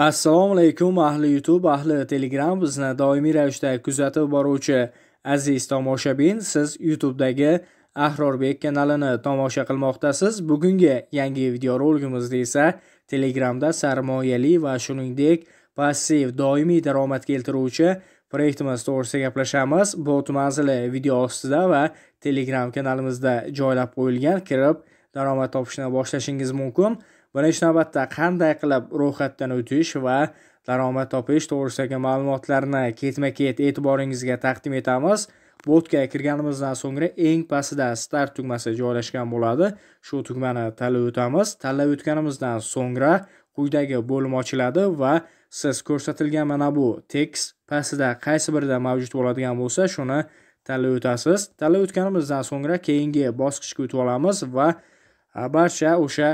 assalomu alaykum ahli youtube ahli telegram bizni doimiy ravishda kuzatib boruvchi aziz tomoshabin siz youtubedagi ahrorbek kanalini tomosha qilmoqdasiz bugungi yangi video esa telegramda sarmoyali va shuningdek passiv doimiy daromad keltiruvchi proyektimiz to'g'risida gaplashamiz bot manzili video ostida va telegram kanalimizda joylab qo'yilgan kirib daromad topishni boshlashingiz mumkin birinchi navbatda qanday qilib ro'yxatdan o'tish va daromad topish to'g'risidagi ma'lumotlarni ketma ket e'tiboringizga taqdim etamiz botga kirganimizdan so'ngra eng pastida start tugmasi joylashgan bo'ladi shu tugmani tanlab o'tamiz tanlab o'tganimizdan so'ngra quyidagi bo'lim ochiladi va siz ko'rsatilgan mana bu tekst pastida qaysi birida mavjud bo'ladigan bo'lsa shuni tanlab o'tasiz tanlab o'tganimizdan so'ngra keyingi bosqichga o'tib olamiz va barcha o'sha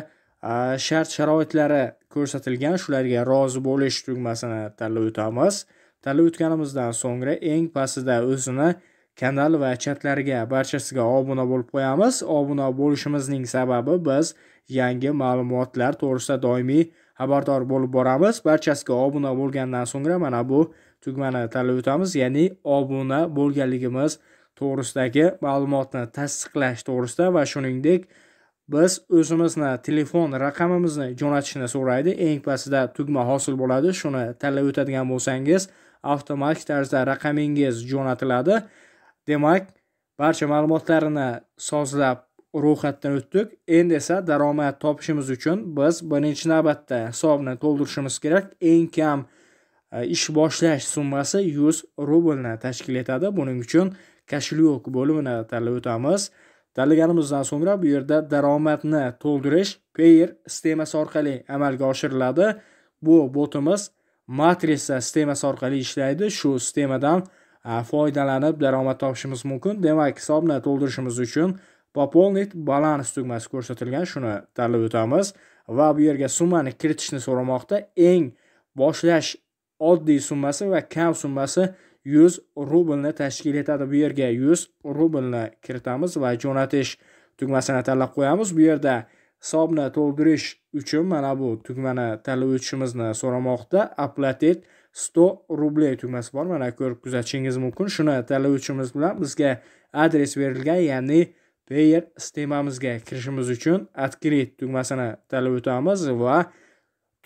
shart sharoitlari ko'rsatilgan shularga rozi bo'lish tugmasini tanlab o'tamiz tanlab o'tganimizdan so'ngra eng pastida o'zini kanal va chatlariga barchasiga obuna bo'lib qo'yamiz obuna bo'lishimizning sababi biz yangi ma'lumotlar to'g'risida doimiy xabardor bo'lib boramiz barchasiga obuna bo'lgandan so'ngra mana bu tugmani tanlab o'tamiz ya'ni obuna bo'lganligimiz to'g'risidagi ma'lumotni tasdiqlash to'g'risida va shuningdek biz o'zimizni telefon raqamimizni jo'natishni so'raydi eng pastida tugma hosil bo'ladi shuni tanlab o'tadigan bo'lsangiz avtomatik tarzda raqamingiz jo'natiladi demak barcha ma'lumotlarini sozlab ro'yxatdan o'tdik endi esa daromad topishimiz uchun biz birinchi navbatda hisobni to'ldirishimiz kerak eng kam e, ish boshlash summasi 100 rublni tashkil etadi buning uchun kashlyoq bo'limini tanlab o'tamiz tanlaganimizdan so'ngra bu yerda daromadni to'ldirish payer sistemasi orqali amalga oshiriladi bu botimiz matrisa sistemasi orqali ishlaydi shu sistemadan foydalanib daromad topishimiz mumkin demak hisobni to'ldirishimiz uchun пополнить balans tugmasi ko'rsatilgan shuni tanlab o'tamiz va bu yerga summani kiritishni so'ramoqda eng boshlash oddiy summasi va kam summasi yuz rublni tashkil etadi bu yerga yuz rublni kiritamiz va jo'natish tugmasini tanlab qo'yamiz bu yerda hisobni to'ldirish uchun mana bu tugmani tanlab o'tishimizni so'ramoqda оплатить sto rubl tugmasi bor mana ko'rib kuzatishingiz mumkin shuni tanlab o'tishimiz bilan bizga adres berilgan ya'ni payer sistemamizga kirishimiz uchun открыть tugmasini tanlab o'tamiz va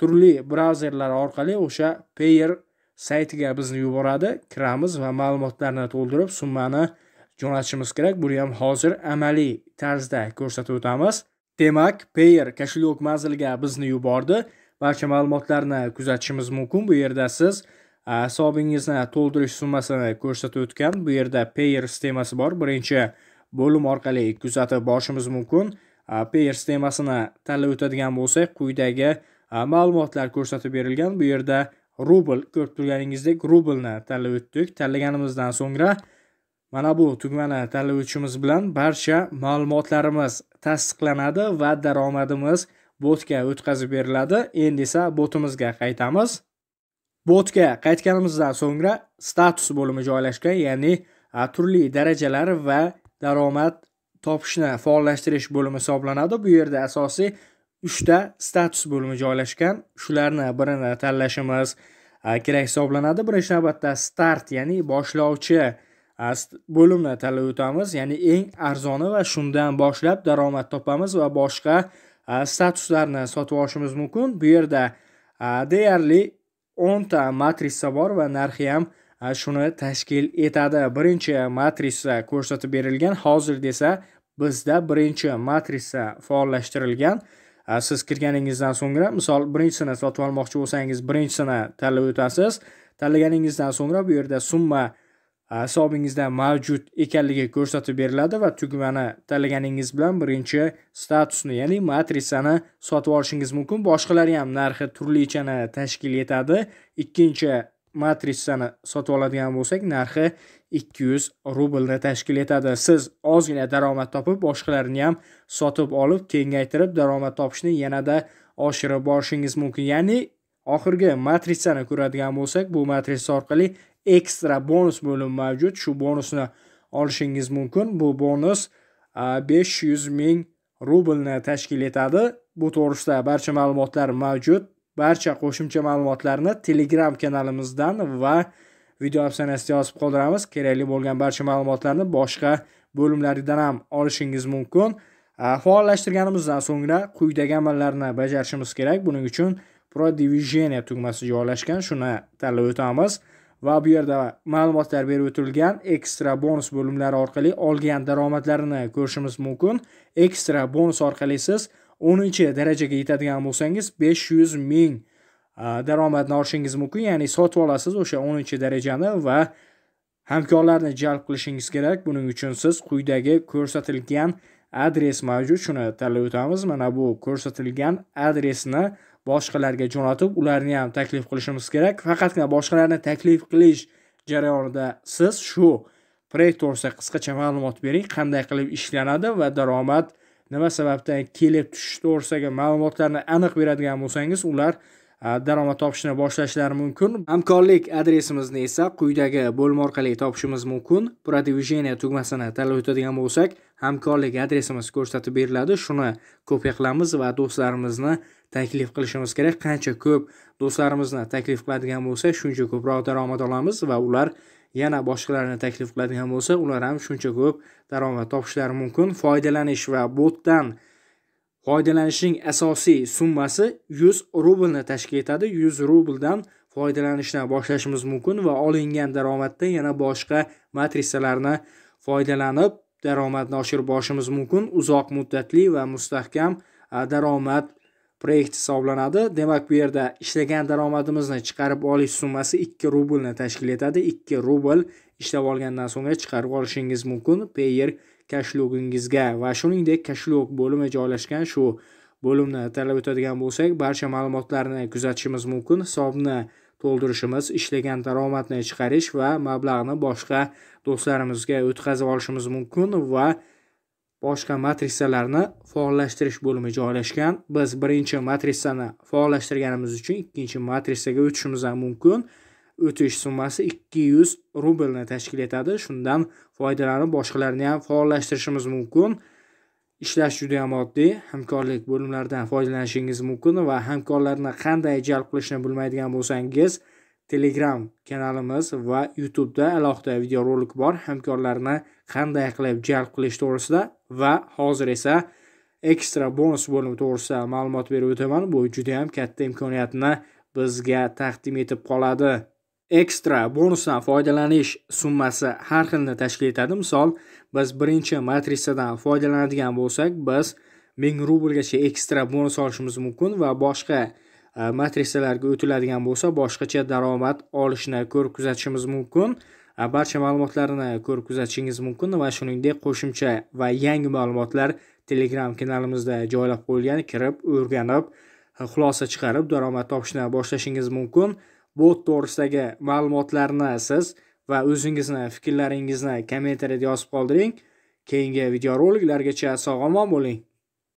turli brauzerlar orqali o'sha payer saytiga bizni yuboradi kiramiz va ma'lumotlarni to'ldirib summani jo'natishimiz kerak buni ham hozir amaliy tarzda ko'rsatib o'tamiz demak payer kashlok manziliga bizni yubordi barcha ma'lumotlarni kuzatishimiz mumkin bu yerda siz hisobingizni to'ldirish summasini ko'rsatib o'tgan bu yerda payer sistemasi bor birinchi bo'lim orqali kuzatib borishimiz mumkin payer sistemasini tanlab o'tadigan bo'lsak quyidagi ma'lumotlar ko'rsatib berilgan bu yerda rubl ko'rib turganingizdek rublni tanlab o'tdik tanlaganimizdan so'ngra mana bu tugmani tanlab o'tishimiz bilan barcha ma'lumotlarimiz tasdiqlanadi va daromadimiz botga o'tkazib beriladi endi esa botimizga qaytamiz botga qaytganimizdan so'ngra status bo'limi joylashgan ya'ni turli darajalar va daromad topishni faollashtirish bo'limi hisoblanadi bu yerda asosiy uchta status bo'limi joylashgan shularni birini tanlashimiz kerak hisoblanadi birinchi navbatda start ya'ni boshlovchi bo'limni tanlab o'tamiz ya'ni eng arzoni va shundan boshlab daromad topamiz va boshqa statuslarni sotib olishimiz mumkin bu yerda deyarli o'nta matrisa bor va narxi ham shuni tashkil etadi birinchi matrisa ko'rsatib berilgan hozir desa bizda birinchi matrisa faollashtirilgan Э, siz kirganingizdan so'ngra misol birinchisini sotib olmoqchi bo'lsangiz birinchisini tanlab o'tasiz tanlaganingizdan so'ngra bu yerda summa e, hisobingizda mavjud ekanligi ko'rsatib beriladi va tugmani tanlaganingiz bilan birinchi statusni ya'ni matritsani sotib olishingiz mumkin boshqalari ham narxi turlichani tashkil etadi ikkinchi matritsani sotib oladigan bo'lsak narxi 200 rublni tashkil etadi siz ozgina daromad topib boshqalarini ham sotib olib kengaytirib daromad topishni yanada oshirib borishingiz mumkin ya'ni oxirgi matritsani ko'radigan bo'lsak bu matrisa orqali ekstra bonus bo'lim mavjud shu bonusni olishingiz mumkin bu bonus 500 ming rublni tashkil etadi bu to'g'risida barcha ma'lumotlar mavjud barcha qo'shimcha ma'lumotlarni telegram kanalimizdan va video opsionasida yozib qoldiramiz kerakli bo'lgan barcha ma'lumotlarni boshqa bo'limlardan ham olishingiz mumkin faollashtirganimizdan so'ngra quyidagi amallarni bajarishimiz kerak buning uchun pro divizioniya tugmasi joylashgan shuni tanlab o'tamiz va bu yerda ma'lumotlar berib o'tilgan ekstra bonus bo'limlari orqali olgan daromadlarini ko'rishimiz mumkin ekstra bonus orqali siz o'ninchi darajaga yetadigan bo'lsangiz besh yuz ming daromadni olishingiz mumkin ya'ni sotib olasiz o'sha o'ninchi darajani va hamkorlarni jalb qilishingiz kerak buning uchun siz quyidagi ko'rsatilgan adres mavjud shuni tanlab o'tamiz mana bu ko'rsatilgan adresni boshqalarga jo'natib ularni ham taklif qilishimiz kerak faqatgina boshqalarni taklif qilish jarayonida siz shu proyekt to'g'risida qisqacha ma'lumot bering qanday qilib ishlanadi va daromad nima sababdan kelib tushish to'g'risidagi ma'lumotlarni aniq beradigan bo'lsangiz ular daromad topishni boshlashlari mumkin hamkorlik adresimizni esa quyidagi bo'lim orqali topishimiz mumkin продвижение tugmasini tanlab o'tadigan bo'lsak hamkorlik adresimiz ko'rsatib beriladi shuni kopiya qilamiz va do'stlarimizni taklif qilishimiz kerak qancha ko'p do'stlarimizni taklif qiladigan bo'lsak shuncha ko'proq daromad olamiz va ular yana boshqalarni taklif qiladigan bo'lsa ular ham shuncha ko'p daromad topishlari mumkin foydalanish va botdan foydalanishning asosiy summasi 100 rublni tashkil etadi 100 rubldan foydalanishni boshlashimiz mumkin va olingan daromaddan yana boshqa matrisalarni foydalanib daromadni oshirib borishimiz mumkin uzoq muddatli va mustahkam daromad proyekt hisoblanadi demak bu yerda ishlagan daromadimizni chiqarib olish summasi 2 rublni tashkil etadi 2 rubl ishlab olgandan so'ngra chiqarib olishingiz mumkin payer kashlogingizga va shuningdek kashlog bo'limi joylashgan shu bo'limni talab etadigan bo'lsak barcha ma'lumotlarni kuzatishimiz mumkin hisobni to'ldirishimiz ishlagan daromadni chiqarish va mablag'ni boshqa do'stlarimizga o'tkazib olishimiz mumkin va boshqa matrisalarni faollashtirish bo'limi joylashgan biz birinchi matrisani faollashtirganimiz uchun ikkinchi matrisaga o'tishimiz ham mumkin o'tish summasi ikki yuz rublni tashkil etadi shundan foydalanib boshqalarni ham faollashtirishimiz mumkin ishlash juda ham oddiy hamkorlik bo'limlaridan foydalanishingiz mumkin va hamkorlarni qanday jalb qilishni bilmaydigan bo'lsangiz telegram kanalimiz va youtubeda alohida videorolik bor hamkorlarni qanday qilib jalb qilish to'g'risida va hozir esa ekstra bonus bo'limi to'g'risida ma'lumot berib o'taman bu juda yam katta imkoniyatni bizga taqdim etib qoladi ekstra bonusdan foydalanish summasi har xilni tashkil etadi misol biz birinchi matrisadan foydalanadigan bo'lsak biz ming rublgacha ekstra bonus olishimiz mumkin va boshqa e, matrisalarga o'tiladigan bo'lsa boshqacha daromad olishni ko'rib kuzatishimiz mumkin barcha ma'lumotlarni ko'rib kuzatishingiz mumkin va shuningdek qo'shimcha va yangi ma'lumotlar telegram kanalimizda joylab qo'yilgan kirib o'rganib xulosa chiqarib daromad topishni boshlashingiz mumkin bot to'g'risidagi ma'lumotlarni siz va o'zingizni fikrlaringizni kommentariyada yozib qoldiring keyingi videoroliklargacha sog' omon bo'ling